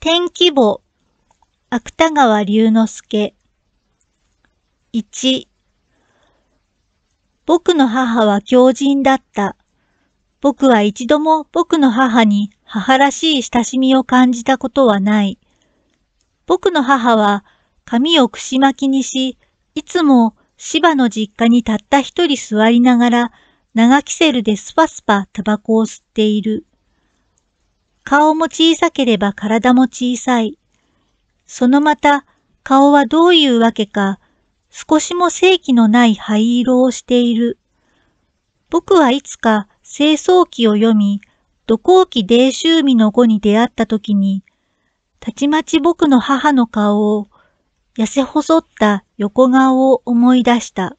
天気簿、芥川龍之介。1、僕の母は狂人だった。僕は一度も僕の母に母らしい親しみを感じたことはない。僕の母は髪をくし巻きにし、いつも芝の実家にたった一人座りながら長キセルでスパスパタバコを吸っている。顔も小さければ体も小さい。そのまた、顔はどういうわけか、少しも正気のない灰色をしている。僕はいつか清掃記を読み、土光記泥臭味の語に出会った時に、たちまち僕の母の顔を、痩せ細った横顔を思い出した。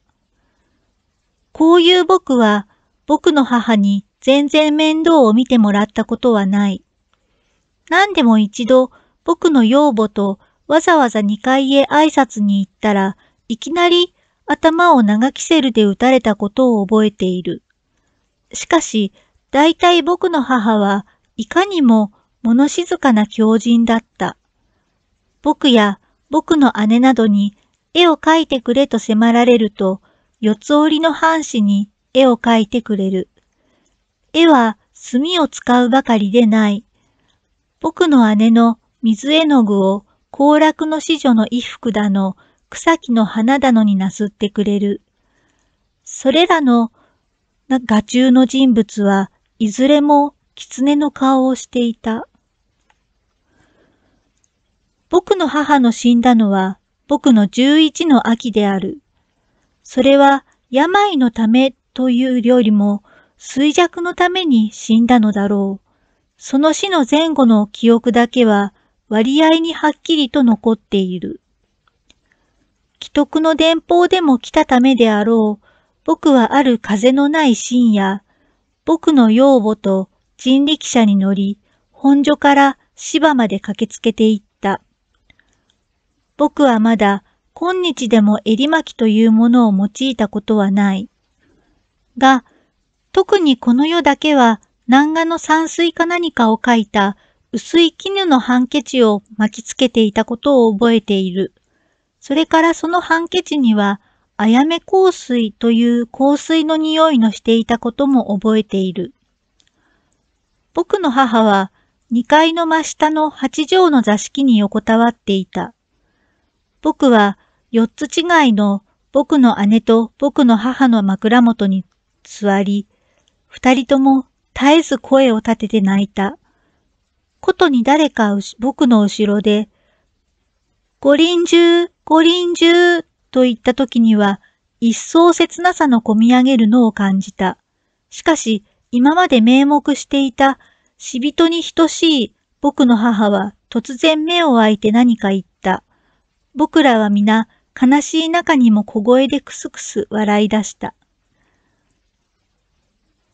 こういう僕は、僕の母に全然面倒を見てもらったことはない。何でも一度僕の養母とわざわざ2階へ挨拶に行ったらいきなり頭を長キセルで打たれたことを覚えている。しかし、大体僕の母はいかにも物静かな狂人だった。僕や僕の姉などに絵を描いてくれと迫られると、四つ折りの半紙に絵を描いてくれる。絵は墨を使うばかりでない。僕の姉の水絵の具を行楽の子女の衣服だの、草木の花だのになすってくれる。それらの画中の人物はいずれも狐の顔をしていた。僕の母の死んだのは僕の十一の秋である。それは病のためというよりも衰弱のために死んだのだろう。その死の前後の記憶だけは割合にはっきりと残っている。既得の電報でも来たためであろう、僕はある風のない深夜、僕の養母と人力車に乗り、本所から芝まで駆けつけていった。僕はまだ今日でも襟巻きというものを用いたことはない。が、特にこの世だけは南画の山水か何かを描いた薄い絹のハンケチを巻きつけていたことを覚えている。それからそのハンケチには、あやめ香水という香水の匂いのしていたことも覚えている。僕の母は2階の真下の8畳の座敷に横たわっていた。僕は4つ違いの僕の姉と僕の母の枕元に座り、二人とも絶えず声を立てて泣いた。ことに誰か僕の後ろで、ご臨終、ご臨終と言った時には、一層切なさの込み上げるのを感じた。しかし、今まで名目していた、死人に等しい僕の母は突然目を開いて何か言った。僕らは皆、悲しい中にも小声でくすくす笑い出した。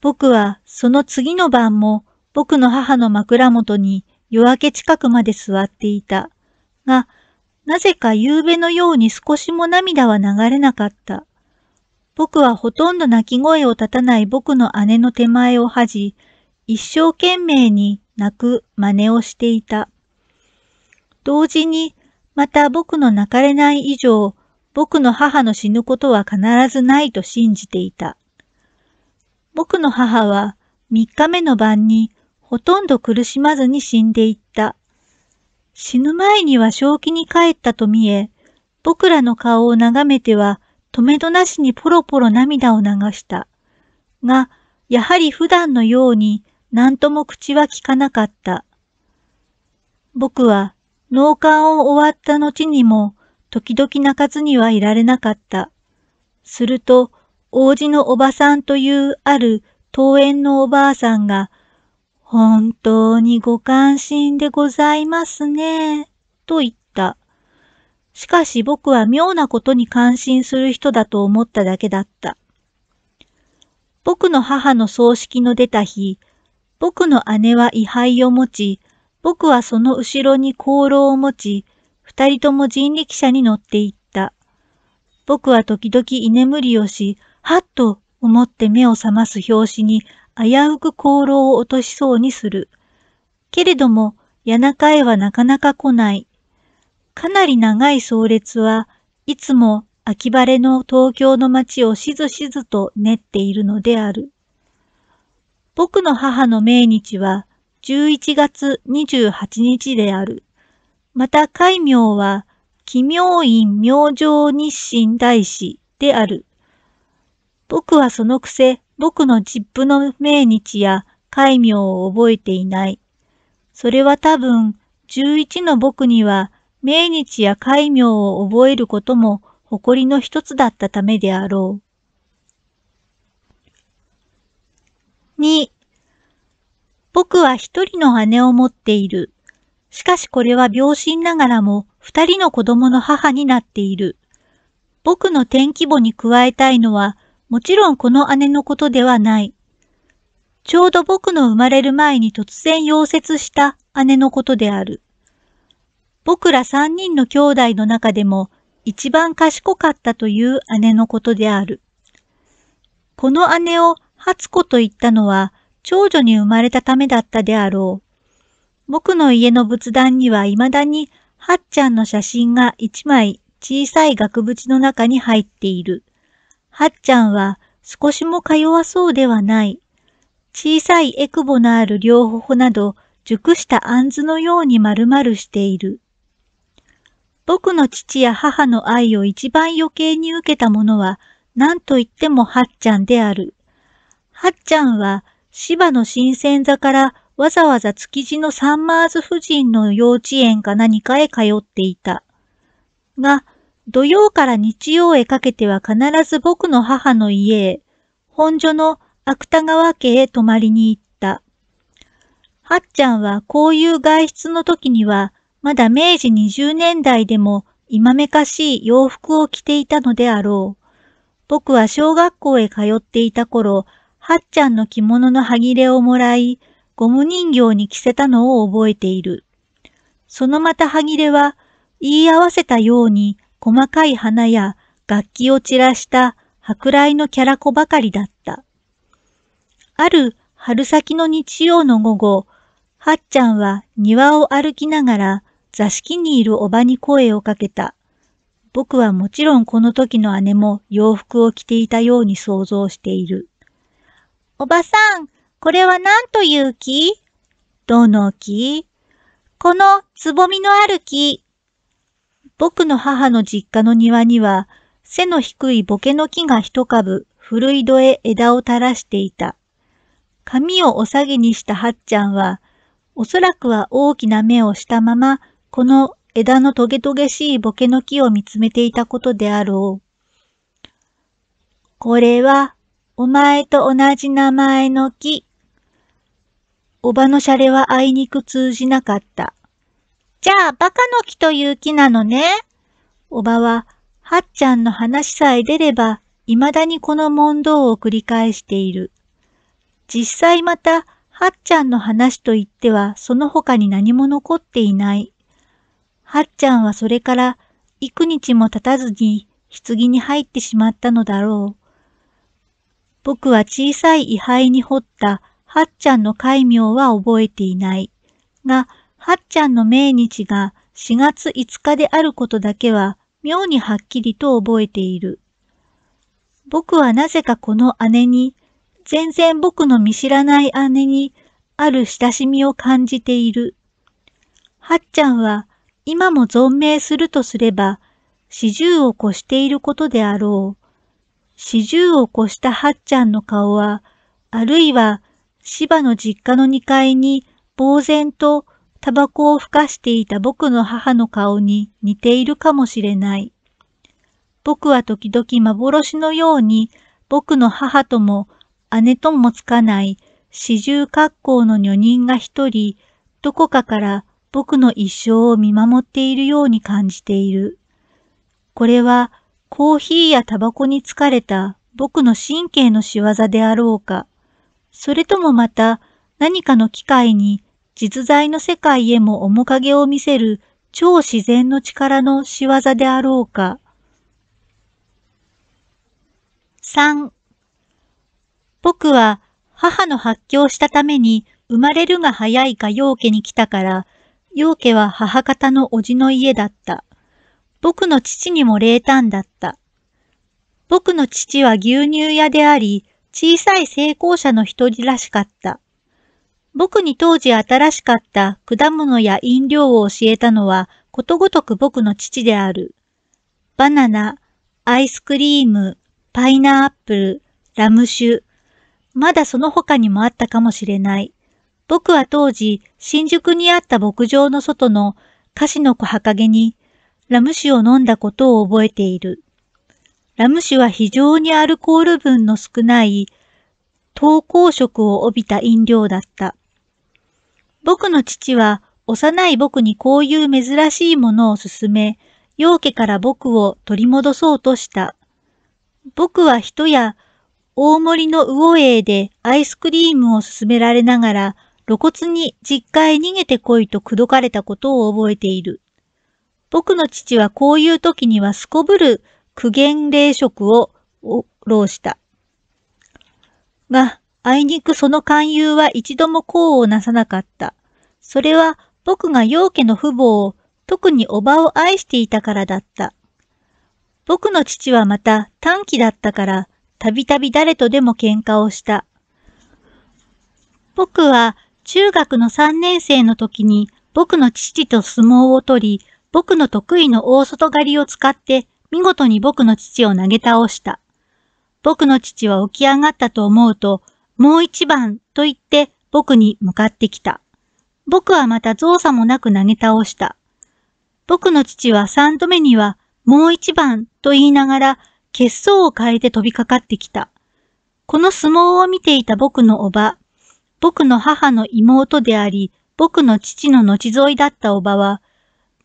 僕はその次の晩も僕の母の枕元に夜明け近くまで座っていた。が、なぜか夕べのように少しも涙は流れなかった。僕はほとんど泣き声を立たない僕の姉の手前を恥じ、一生懸命に泣く真似をしていた。同時に、また僕の泣かれない以上、僕の母の死ぬことは必ずないと信じていた。僕の母は3日目の晩にほとんど苦しまずに死んでいった。死ぬ前には正気に帰ったと見え、僕らの顔を眺めては、止めどなしにポロポロ涙を流した。が、やはり普段のように何とも口は聞かなかった。僕は脳幹を終わった後にも時々泣かずにはいられなかった。すると王子のおばさんというある登園のおばあさんが、本当にご関心でございますね、と言った。しかし僕は妙なことに関心する人だと思っただけだった。僕の母の葬式の出た日、僕の姉は位牌を持ち、僕はその後ろに功炉を持ち、二人とも人力車に乗って行っ僕は時々居眠りをし、はっと思って目を覚ます拍子に危うく功労を落としそうにする。けれども、谷中へはなかなか来ない。かなり長い葬列はいつも秋晴れの東京の街をしずしずと練っているのである。僕の母の命日は11月28日である。また、戒名は奇妙院明星日清大師である。僕はそのくせ、僕の実ップの命日や戒名を覚えていない。それは多分、十一の僕には、命日や戒名を覚えることも誇りの一つだったためであろう。二、僕は一人の姉を持っている。しかしこれは病身ながらも二人の子供の母になっている。僕の天規模に加えたいのは、もちろんこの姉のことではない。ちょうど僕の生まれる前に突然溶接した姉のことである。僕ら三人の兄弟の中でも一番賢かったという姉のことである。この姉を初子と言ったのは長女に生まれたためだったであろう。僕の家の仏壇には未だにはっちゃんの写真が1枚小さい額縁の中に入っている。はっちゃんは少しもか弱そうではない。小さいエクボのある両頬など熟したあんずのように丸々している。僕の父や母の愛を一番余計に受けたものは何と言ってもはっちゃんである。はっちゃんは芝の新鮮座からわざわざ築地のサンマーズ夫人の幼稚園か何かへ通っていた。が、土曜から日曜へかけては必ず僕の母の家へ、本所の芥川家へ泊まりに行った。はっちゃんはこういう外出の時には、まだ明治20年代でも今めかしい洋服を着ていたのであろう。僕は小学校へ通っていた頃、はっちゃんの着物の端切れをもらい、ゴム人形に着せたのを覚えている。そのまた歯切れは、言い合わせたように細かい花や楽器を散らした舶来のキャラ子ばかりだった。ある春先の日曜の午後、はっちゃんは庭を歩きながら座敷にいるおばに声をかけた。僕はもちろんこの時の姉も洋服を着ていたように想像している。おばさん、これは何という木どの木このつぼみのある木。僕の母の実家の庭には、背の低いボケの木が一株、古い土へ枝を垂らしていた。髪をおさげにしたはっちゃんは、おそらくは大きな目をしたまま、この枝のトゲトゲしいボケの木を見つめていたことであろう。これは、お前と同じ名前の木。おばのシャレはあいにく通じなかった。じゃあ、バカの木という木なのね。おばは、はっちゃんの話さえ出れば、未だにこの問答を繰り返している。実際また、はっちゃんの話といっては、その他に何も残っていない。はっちゃんはそれから、幾日も経たずに、棺に入ってしまったのだろう。僕は小さい位牌に掘ったはっちゃんの戒名は覚えていない。が、はっちゃんの命日が4月5日であることだけは妙にはっきりと覚えている。僕はなぜかこの姉に、全然僕の見知らない姉に、ある親しみを感じている。はっちゃんは今も存命するとすれば、四十を越していることであろう。四十を越したはっちゃんの顔は、あるいは芝の実家の2階に、呆然とタバコをふかしていた僕の母の顔に似ているかもしれない。僕は時々幻のように僕の母とも姉ともつかない四十格好の女人が一人どこかから僕の一生を見守っているように感じている。これはコーヒーやタバコに疲れた僕の神経の仕業であろうか。それともまた何かの機会に実在の世界へも面影を見せる超自然の力の仕業であろうか。3僕は母の発狂したために生まれるが早いか陽家に来たから、陽家は母方の叔父の家だった。僕の父にも冷淡だった。僕の父は牛乳屋であり、小さい成功者の一人らしかった。僕に当時新しかった果物や飲料を教えたのはことごとく僕の父である。バナナ、アイスクリーム、パイナップル、ラム酒、まだその他にもあったかもしれない。僕は当時、新宿にあった牧場の外の菓子の子墓陰にラム酒を飲んだことを覚えている。ラム酒は非常にアルコール分の少ない糖鉱色を帯びた飲料だった。僕の父は幼い僕にこういう珍しいものを勧め、陽家から僕を取り戻そうとした。僕は人や大森の魚影でアイスクリームを勧められながら露骨に実家へ逃げてこいと口説かれたことを覚えている。僕の父はこういう時にはすこぶる苦言霊職を浪した。が、あいにくその勧誘は一度も功をなさなかった。それは僕が陽家の父母を、特におばを愛していたからだった。僕の父はまた短期だったから、たびたび誰とでも喧嘩をした。僕は中学の3年生の時に僕の父と相撲を取り、僕の得意の大外刈りを使って見事に僕の父を投げ倒した。僕の父は起き上がったと思うと、もう一番と言って僕に向かってきた。僕はまた造作もなく投げ倒した。僕の父は三度目にはもう一番と言いながら血相を変えて飛びかかってきた。この相撲を見ていた僕のおば、僕の母の妹であり、僕の父の後添いだったおばは、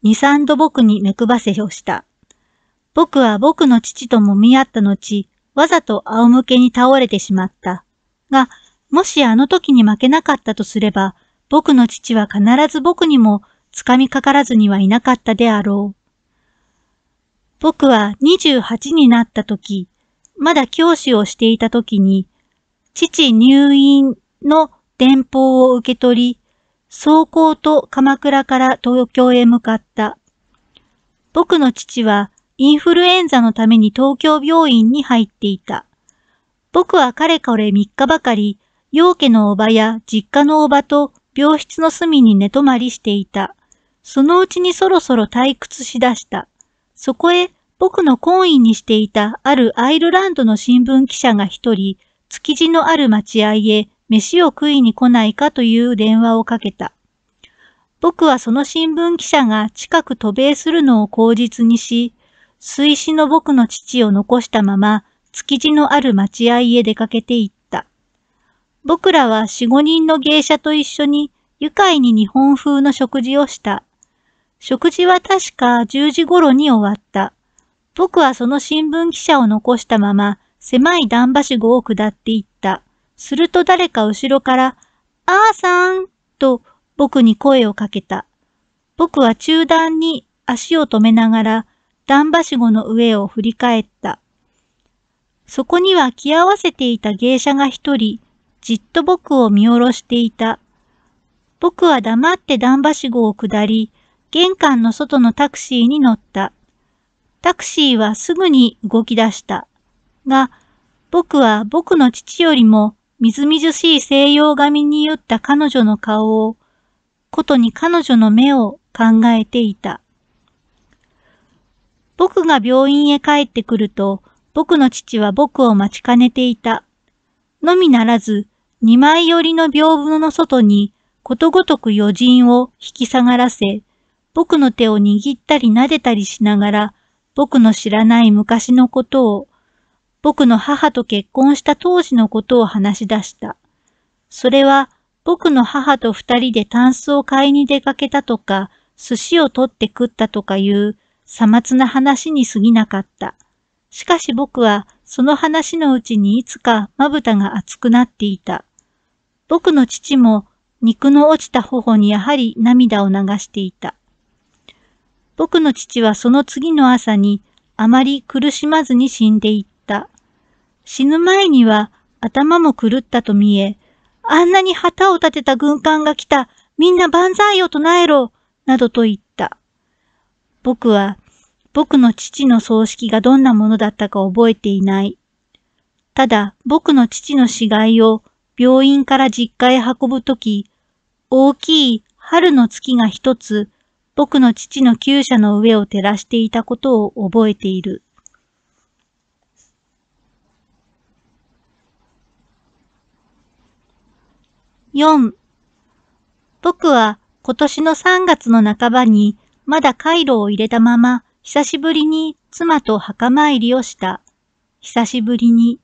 二三度僕に目くばせをした。僕は僕の父ともみ合った後、わざと仰向けに倒れてしまった。が、もしあの時に負けなかったとすれば、僕の父は必ず僕にも掴みかからずにはいなかったであろう。僕は28になった時、まだ教師をしていた時に、父入院の電報を受け取り、走行と鎌倉から東京へ向かった。僕の父はインフルエンザのために東京病院に入っていた。僕はかれこれ3日ばかり、陽家のおばや実家のおばと病室の隅に寝泊まりしていた。そのうちにそろそろ退屈しだした。そこへ僕の懇意にしていたあるアイルランドの新聞記者が一人、築地のある待合へ飯を食いに来ないかという電話をかけた。僕はその新聞記者が近く渡米するのを口実にし、水死の僕の父を残したまま、築地のある待合へ出かけていった。僕らは四五人の芸者と一緒に、愉快に日本風の食事をした。食事は確か十時頃に終わった。僕はその新聞記者を残したまま、狭い段橋号を下っていった。すると誰か後ろから、あーさんと僕に声をかけた。僕は中段に足を止めながら、段橋子の上を振り返った。そこには着合わせていた芸者が一人、じっと僕を見下ろしていた。僕は黙って段橋子を下り、玄関の外のタクシーに乗った。タクシーはすぐに動き出した。が、僕は僕の父よりもみずみずしい西洋髪に酔った彼女の顔を、ことに彼女の目を考えていた。僕が病院へ帰ってくると、僕の父は僕を待ちかねていた。のみならず、二枚寄りの屏風の外に、ことごとく余人を引き下がらせ、僕の手を握ったり撫でたりしながら、僕の知らない昔のことを、僕の母と結婚した当時のことを話し出した。それは、僕の母と二人でタンスを買いに出かけたとか、寿司を取って食ったとかいう、さまつな話に過ぎなかった。しかし僕はその話のうちにいつかまぶたが熱くなっていた。僕の父も肉の落ちた頬にやはり涙を流していた。僕の父はその次の朝にあまり苦しまずに死んでいった。死ぬ前には頭も狂ったと見え、あんなに旗を立てた軍艦が来た、みんな万歳を唱えろ、などと言った。僕は、僕の父の葬式がどんなものだったか覚えていない。ただ、僕の父の死骸を病院から実家へ運ぶとき、大きい春の月が一つ、僕の父の厩舎の上を照らしていたことを覚えている。4. 僕は今年の3月の半ばにまだカイロを入れたまま、久しぶりに妻と墓参りをした。久しぶりに。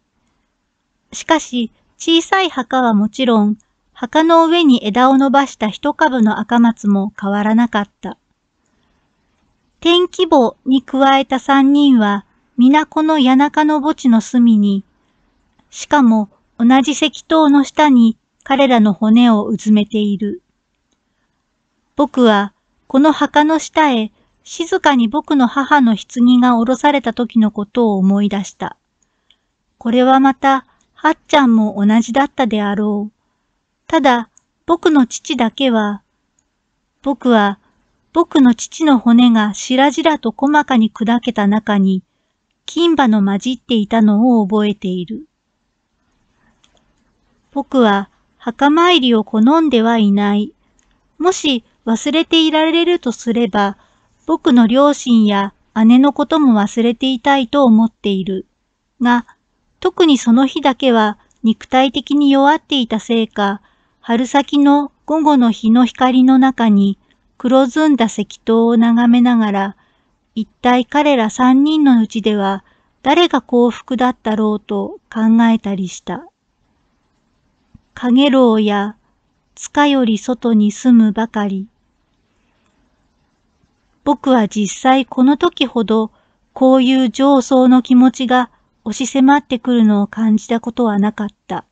しかし、小さい墓はもちろん、墓の上に枝を伸ばした一株の赤松も変わらなかった。天規模に加えた三人は、皆この谷中の墓地の隅に、しかも同じ石塔の下に彼らの骨をうずめている。僕はこの墓の下へ静かに僕の母の棺が下ろされた時のことを思い出した。これはまた、はっちゃんも同じだったであろう。ただ、僕の父だけは、僕は、僕の父の骨がらじらと細かに砕けた中に、金歯の混じっていたのを覚えている。僕は、墓参りを好んではいない。もし、忘れていられるとすれば、僕の両親や姉のことも忘れていたいと思っている。が、特にその日だけは肉体的に弱っていたせいか、春先の午後の日の光の中に黒ずんだ石灯を眺めながら、一体彼ら三人のうちでは誰が幸福だったろうと考えたりした。影楼や、塚より外に住むばかり。僕は実際この時ほどこういう上層の気持ちが押し迫ってくるのを感じたことはなかった。